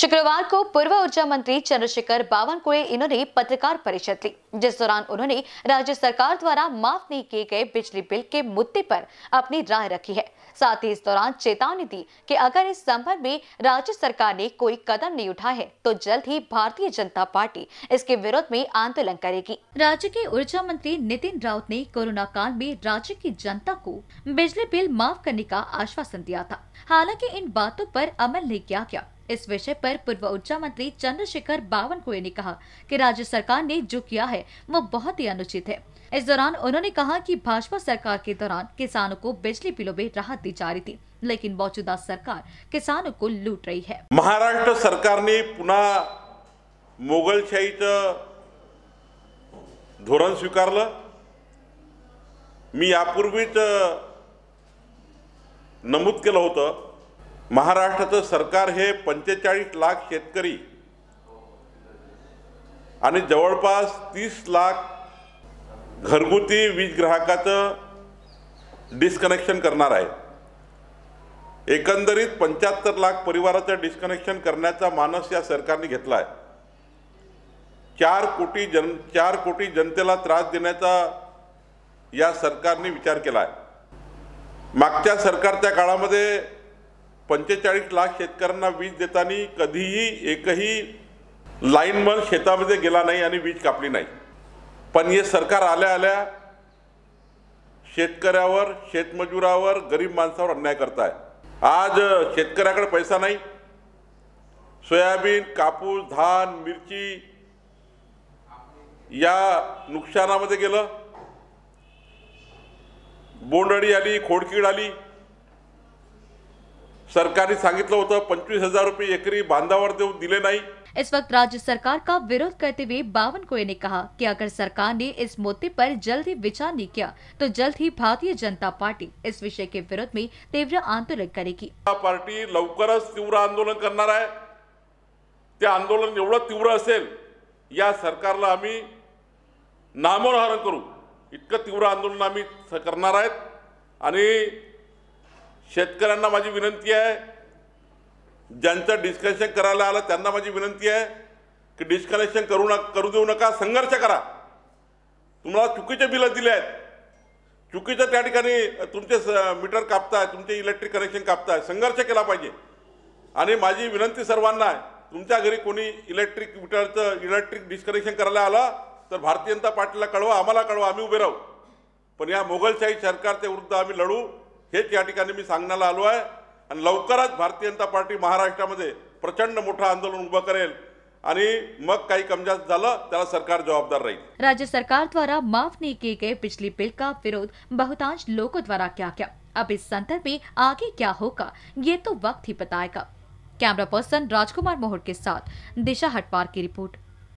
शुक्रवार को पूर्व ऊर्जा मंत्री चंद्रशेखर को इन्होंने पत्रकार परिषद ली जिस दौरान उन्होंने राज्य सरकार द्वारा माफ नहीं किए गए बिजली बिल के मुद्दे पर अपनी राय रखी है साथ ही इस दौरान चेतावनी दी कि अगर इस संबंध में राज्य सरकार ने कोई कदम नहीं उठाए है तो जल्द ही भारतीय जनता पार्टी इसके विरोध में आंदोलन करेगी राज्य के ऊर्जा मंत्री नितिन राउत ने कोरोना काल में राज्य की जनता को बिजली बिल माफ करने का आश्वासन दिया था हालांकि इन बातों पर अमल नहीं किया गया इस विषय पर पूर्व ऊर्जा मंत्री चंद्रशेखर बावनकुए ने कहा कि राज्य सरकार ने जो किया है वो बहुत ही अनुचित है इस दौरान उन्होंने कहा कि भाजपा सरकार के दौरान किसानों को बिजली बिलों में राहत दी जा रही थी लेकिन मौजूदा सरकार किसानों को लूट रही है महाराष्ट्र सरकार ने पुनः मुगल धोरण स्वीकार मी यापूर्वीच नमूद केलं होतं महाराष्ट्राचं सरकार हे पंचेचाळीस लाख शेतकरी आणि जवळपास तीस लाख घरगुती वीज ग्राहकाचं डिस्कनेक्शन करणार आहे एकंदरीत पंच्याहत्तर लाख परिवाराचं डिस्कनेक्शन करण्याचा मानस या सरकारने घेतला आहे चार कोटी जन चार कोटी जनतेला त्रास देण्याचा या सरकारने विचार केला आहे मागच्या सरकारच्या काळामध्ये पंचेचाळीस लाख शेतकऱ्यांना वीज देताना कधीही एकही लाईनमन शेतामध्ये गेला नाही आणि वीज कापली नाही पण हे सरकार आल्या आल्या शेतकऱ्यावर शेतमजुरावर गरीब माणसावर अन्याय करताय आज शेतकऱ्याकडे पैसा नाही सोयाबीन कापूस धान मिरची या नुकसानामध्ये गेलं बोंडळी आली खोडकीड आली सरकारी सांगितलं होतं पंचवीस हजार रुपये एकरी बांधावर दिले नाही इस वक्त राज्य सरकार का विरोध करते हुए बावन कोय ने कहा कि अगर सरकार ने इस मुद्दे पर जल्द ही विचार नहीं किया तो जल्द ही भारतीय जनता पार्टी इस विषय के विरोध में तीव्र आंदोलन करेगी पार्टी लवकर तीव्र आंदोलन करना है ते आंदोलन एवढं तीव्र असेल या करू इतकं तीव्र आंदोलन आम्ही करणार शेतकऱ्यांना माझी विनंती आहे ज्यांचं डिस्कनेक्शन करायला आलं त्यांना माझी विनंती आहे की डिस्कनेक्शन करू नका करू देऊ नका संघर्ष करा तुम्हाला चुकीचे बिलं दिले आहेत चुकीचं त्या ठिकाणी तुमचे मीटर कापताय तुमचे इलेक्ट्रिक कनेक्शन कापताय संघर्ष केला पाहिजे आणि माझी विनंती सर्वांना आहे तुमच्या घरी कोणी इलेक्ट्रिक मीटरचं इलेक्ट्रिक डिस्कनेक्शन करायला आलं तर भारतीय जनता पार्टीला कळवा आम्हाला कळवा आम्ही उभे राहू पण या मोगलशाही सरकारच्या विरुद्ध आम्ही लढू हेच या ठिकाणी मी सांगण्याला आलो है आणि लवकरच भारतीय जनता पार्टी महाराष्ट्र महाराष्ट्रामध्ये प्रचंड मोट आंदोलन उभ करेल मग काही सरकार जवाबदार रही राज्य सरकार द्वारा माफ नहीं किए गए पिछली बिल का विरोध बहुतांश लोगों द्वारा क्या क्या अब इस संदर्भ में आगे क्या होगा ये तो वक्त ही बताएगा कैमरा पर्सन राजकुमार मोहर के साथ दिशा हटवार की रिपोर्ट